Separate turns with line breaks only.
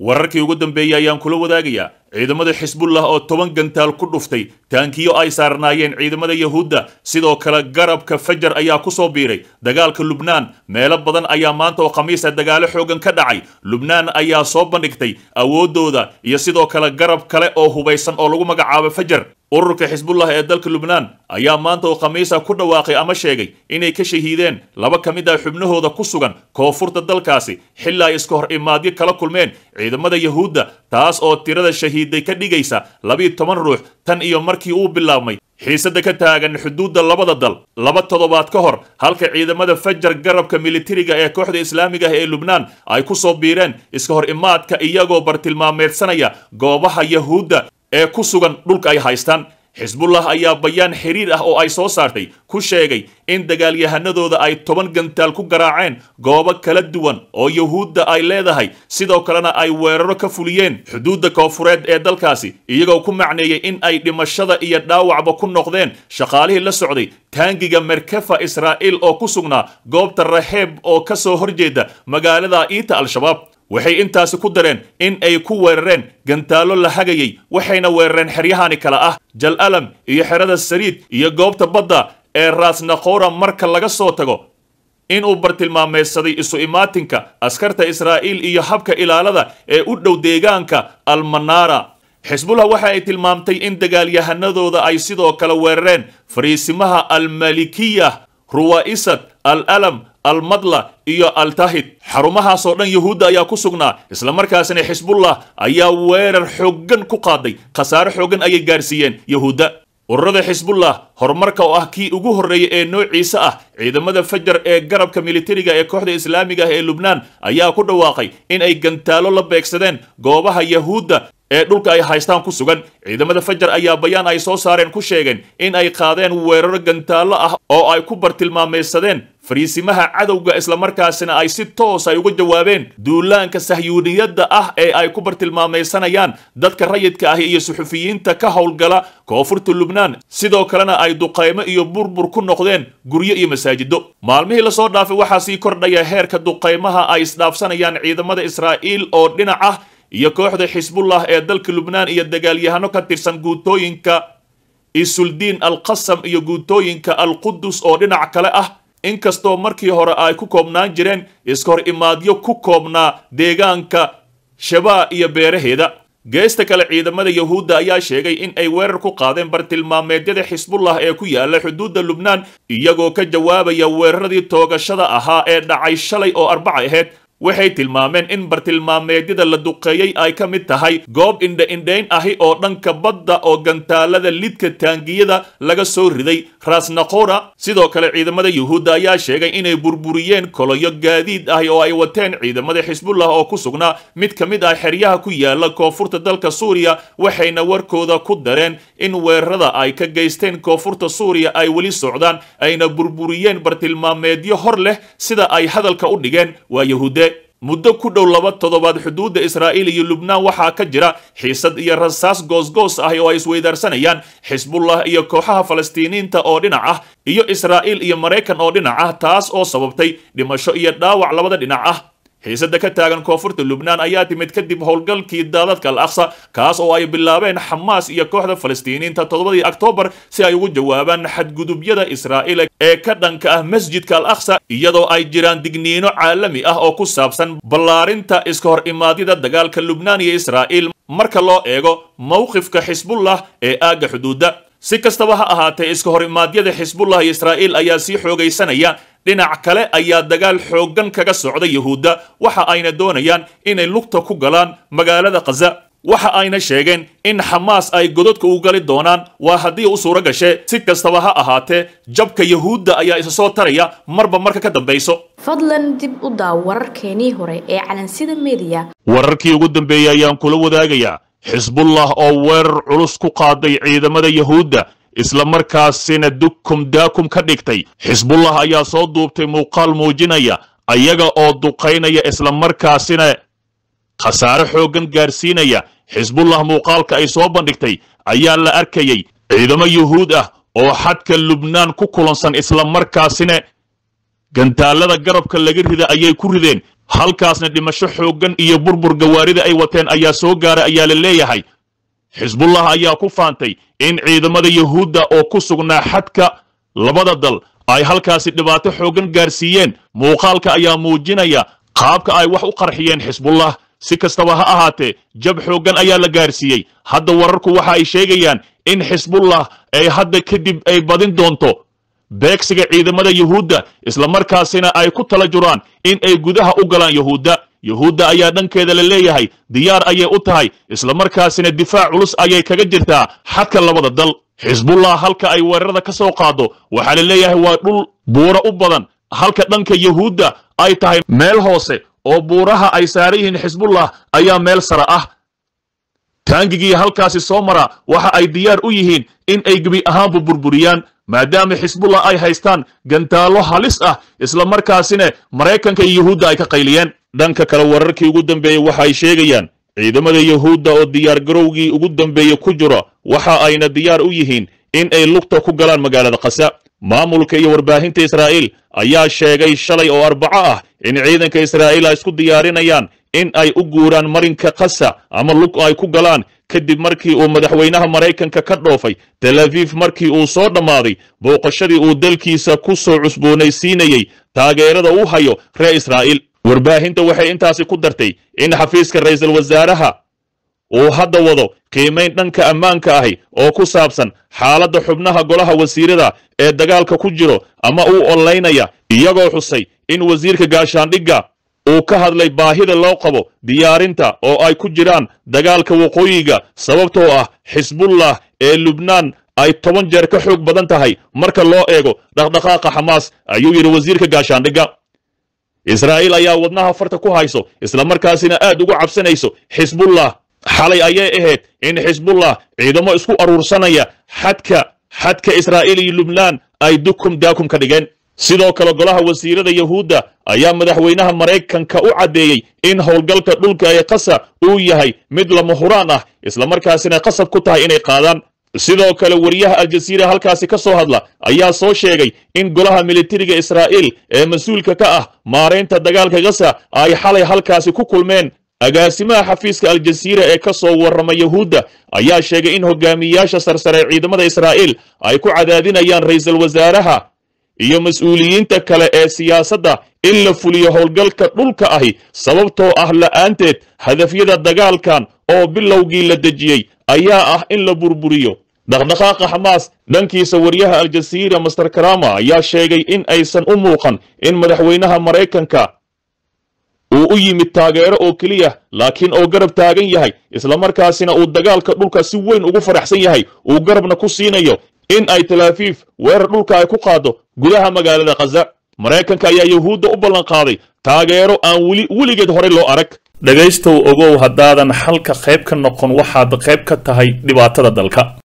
wararkii ugu dambeeyey ayaan kula wadaagayaa ciidamada xisbullah oo toban gantaal ku dhuftay taankiyo ay saarnaayeen ciidamada yahuudda sidoo kale garabka fajar ayaa ku soo biiray dagaalka lubnaan meelo badan ayaa maanta oo khamiisa ah dagaalo xoogan ka dhacay lubnaan ayaa soo bandhigtay awooddooda iyo sidoo kale garab kale oo hubaysan oo lagu magacaabo fajar ururka xisbullah ee dalka lubnaan ayaa maanta oo khamiisa ah ku dhawaaqay ama sheegay inay ka shahiideen laba ka mid ah xubnahooda ku sugan koonfurta dalkaasi xilaa ay iska hor imaadyo kala kulmeen ciidamada yahuudda taas oo tirada shahiid diiday ka dhigaysa labiyo toban ruux tan iyo markii uu bilaabmay xiisada ka taagan xuduudda labada dal laba toddobaad ka hor halka ciidamada fajar garabka militariga ee kooxda islaamiga ah ee lubnaan ay ku soo biireen iska hor imaadka iyagoo bartilmaameedsanaya goobaha yahuudda ee ku sugan dhulka ay haystaan xisbullah ayaa bayaan xiriir ah oo ay soo saartay ku sheegay in dagaalyahanadooda ay toban gantaal ku garaaceen goobo kala duwan oo yuhuudda ay leedahay sidoo kalena ay weeraro ka fuliyeen xuduudda koonfureed ee dalkaasi iyagoo ku macneeyey in ay dhimashada iyo dhaawacba ku noqdeen shaqaalihii la socday taangiga merkefa israa'iil oo ku sugnaa goobta raheeb oo ka soo horjeeda magaalada iita al-shabaab waxay intaasi ku dareen in ay ku weerareen gantaallo la hagayay waxayna weerareen xeryahani kale ah jal alam iyo xerada sariid iyo goobta badda ee raasnakhora marka laga soo tago inuu bartilmaamaysaday isu imaatinka askarta israa'iil iyo habka ilaalada ee u dhow deegaanka almanaara xisbullah waxa ay tilmaamtay in dagaalyahanadooda ay sidoo kale weerareen fariisimaha almalikiya ruwaisad alalam almadla iyo altahid xarumahaasoo dhan yuhuudda ayaa ku sugnaa isla markaasna xisbullah ayaa weerar xooggan ku qaaday khasaare xooggan ayay gaarsiiyeen yuhuudda ururada xisbullah horumarka oo ah kii ugu horreeya ee noociisa ah ciidamada fajar ee garabka militariga ee kooxda islaamiga ah ee lubnaan ayaa ku dhawaaqay in ay gantaalo la beegsadeen goobaha yahuudda ee dhulka ay haystaan ku sugan ciidamada fajar ayaa bayaan ay soo saareen ku sheegeen in ay qaadeen weeraro gantaallo ah oo ay ku bartilmaamaysadeen fariisimaha cadowga islamarkaasina ay si toos ay uga jawaabeen duulaanka sahyuuniyadda ah ee ay ku bartilmaamaysanayaan dadka rayidka ah iyo suxufiyiinta ka howlgala koonfurta lubnaan sidoo kalena ay duqaymo iyo burbur ku noqdeen guryo iyo masaajiddo maalmihii lasoo dhaafay waxaa sii kordhaya heerka duqaymaha ay isdhaafsanayaan ciidamada israa'iil oo dhinac ah iyo kooxda xisbullah ee dalka lubnaan iyo dagaalyahano ka tirsan guutooyinka isuldiin alqasam iyo guutooyinka alqudus oo dhinac kale ah inkastoo markii hore ay ku koobnaan jireen iskahor imaadyo ku koobnaa deegaanka shabaa iyo beeraheeda geesta kale ciidamada yahuudda ayaa sheegay in ay weerar ku qaadeen bartilmaameedyada xisbullah ee ku yaalla xuduudda lubnaan iyagoo ka jawaabaya weeraradii toogashada ahaa ee dhacay shalay oo arbaca ahayd waxay tilmaameen in bartilmaameedyada la duqeeyey ay ka mid tahay goob indha-indhayn ahi oo dhanka badda oo gantaalada lidka taangiyada laga soo riday rasnakora sidoo kale ciidamada yuhuudda ayaa sheegay inay burburiyeen koloyo gaadiid ahi oo ay wateen ciidamada xisbullah oo ku sugnaa mid ka mid ah xeryaha ku yaala koonfurta dalka suuriya waxayna warkooda ku dareen in weerarada ay ka geysteen koonfurta suuriya ay weli socdaan ayna burburiyeen bartilmaameedyo hor leh sida ay hadalka u dhigeen waa yuhuudde muddo ku dhow laba toddobaad xuduudda israa'iil iyo lubnaan waxaa ka jira xiisad iyo rasaas goosgoos ah oo ay isweydaarsanayaan xisbullah iyo kooxaha falastiiniinta oo dhinac ah iyo israa'iil iyo maraykan oo dhinac ah taas oo sababtay dhimasho iyo dhaawac labada dhinac ah xiisada ka taagan koonfurta lubnaan ayaa timid kadib howlgalkii uh, daadadka al aqsa kaas oo ay bilaabeen xamaas iyo kooxda falastiiniinta toddobadii oktoobar si ay ugu jawaabaan xadgudubyada israa'iil ee ka dhanka ah masjidka al aqsa iyadoo ay jiraan digniino caalami ah oo ku saabsan ballaarinta iska hor imaadyada dagaalka lubnaan iyo israa'iil marka loo eego mowqifka xisbullah ee aagga xuduudda si kastaba ha ahaatee iska hor imaadyada xisbullah iyo israa'iil ayaa sii xoogaysanaya dhinac kale ayaa dagaal xooggan kaga socda yuhuudda waxa ayna doonayaan inay lugta ku galaan magaalada khaza waxa ayna sheegeen in xamaas ay gododka u gali doonaan waa haddii u suuro gashe si kastaba ha ahaatee jabka yuhuudda ayaa isa soo taraya marba marka ka dambayso fadlan dib u daaw wararkeenii hore ee calansida mediya wararkii ugu dambeeyey ayaan kula wadaagayaa xisbullah oo weerar culus ku qaaday ciidamada yahuudda isla markaasina dukum daakum ka dhigtay xisbullah ayaa soo duubtay muuqaal muujinaya ayaga oo duqaynaya isla markaasina khasaare xooggan gaarsiinaya xisbullah muuqaalka ay soo bandhigtay ayaa la arkayey ciidamo yuhuud ah oo xadka lubnaan ku kulansan isla markaasina gantaallada garabka laga rida ayay ku rideen halkaasna dhimasho xooggan iyo burbur gawaarida ay wateen ayaa soo gaara ayaa la leeyahay xisbullah ayaa ku faantay in ciidamada yahuudda oo ku sugnaa xadka labada dal ay halkaasi dhibaato xooggan gaarsiiyeen muuqaalka ayaa muujinaya qaabka ay wax u qarxiyeen xisbullah si kastaba ha ahaatee jab xooggan ayaa la gaarsiiyey hadda wararku waxa ay sheegayaan in xisbullah ay hadda kadib ay badin doonto beegsiga ciidamada yuhuudda islamarkaasina ay ku tala juraan in ay gudaha u galaan yuhuudda yuhuudda ayaa dhankeeda la leeyahay diyaar ayay u tahay islamarkaasina difaac culus ayay kaga jirtaa xadka labada dal xisbullah halka ay weerarada ka soo qaado waxaa la leeyahay waa dhul buuro u badan halka dhanka yuhuudda ay tahay meel hoose oo buuraha ay saaran yihiin xisbullah ayaa meel sare ah taangigii halkaasi soo mara waxa ay diyaar u yihiin in ay gebi ahaanbu burburiyaan maadaama xisbullah ay haystaan gantaallo halis ah isla markaasina maraykanka iyo yuhuudda ay ka qayliyeen dhanka kale wararkii ugu dambeeyey waxa ay sheegayaan ciidamada yuhuudda oo diyaargarowgii ugu dambeeyey ku jiro waxa ayna diyaar u yihiin in ay lugta ku galaan magaalada khasa maamulka iyo warbaahinta israa'iil ayaa sheegay shalay oo arbaco ah in ciidanka israa'iil ay isku diyaarinayaan in ay u guuraan marinka kasa ama lug ay ku galaan kadib markii uu madaxweynaha maraykanka ka dhoofay talaviif markii uu soo dhammaaday booqashadii uu dalkiisa ku soo cusboonaysiinayey taageerada u hayo reer israa'iil warbaahinta waxay intaasi ku dartay in xafiiska ra'iisul wasaaraha uu hadda wado qiimayn dhanka ammaanka ahi oo ku saabsan xaaladda xubnaha golaha wasiirada ee dagaalka ku jiro ama uu onlaynaya iyagoo xusay in wasiirka gaashaandhigga uu ka hadlay baahida loo qabo diyaarinta oo ay ku jiraan dagaalka waqooyiga sababtoo ah xisbullah ee lubnaan ay toban jeer ka xoog badan tahay marka loo eego dhaqdhaqaaqa xamaas ayuu yidhi wasiirka gaashaandhigga israa'iil ayaa wadnaha farta ku hayso isla markaasina aad ugu cabsanayso xisbullah xalay ayay ahayd in xisbullah ciidamo isku aruursanaya xadka xadka israa'iil iyo lubnaan ay dukum daakum ka dhigeen sidoo kale golaha wasiirada yahuudda ayaa madaxweynaha maraykanka u caddeeyey in howlgalka dhulka ee qasab uu yahay mid lama huraan ah islamarkaasina qasab ku tahay inay qaadaan sidoo kale wariyaha aljaziira halkaasi ka soo hadla ayaa soo sheegay in golaha militariga israa'iil ee mas-uulka ka ah maaraynta dagaalka gasa ay xalay halkaasi ku kulmeen agaasimaha xafiiska aljasiira ee ka soo warrama yahuudda ayaa sheegay in hogaamiyayaasha sarsare ciidamada israa'iil ay ku cadaadinayaan raiisal wasaaraha iyo mas-uuliyiinta kale ee siyaasadda in la fuliyo howlgalka dhulka ahi sababtoo ah la'aanteed hadafyada dagaalkan oo bilowgii la dejiyey ayaa ah in la burburiyo dhaqdhaqaaqa xamaas dhankiisa waryaha aljasiira master karama ayaa sheegay in aysan u muuqan in madaxweynaha maraykanka uu u yimid taageero oo keliya laakiin oo garab taagan yahay isla markaasina uu dagaalka dhulka si weyn ugu faraxsan yahay uu garabna ku siinayo in ay talaafiif weerar dhulka ay ku qaaddo gudaha magaalada khaza maraykanka ayaa yuhuudda u ballanqaaday taageero aan weli weligeed horay loo arag dhegaystow ogow haddaadan xalka qayb ka noqon waxaad qayb ka tahay dhibaatada dalka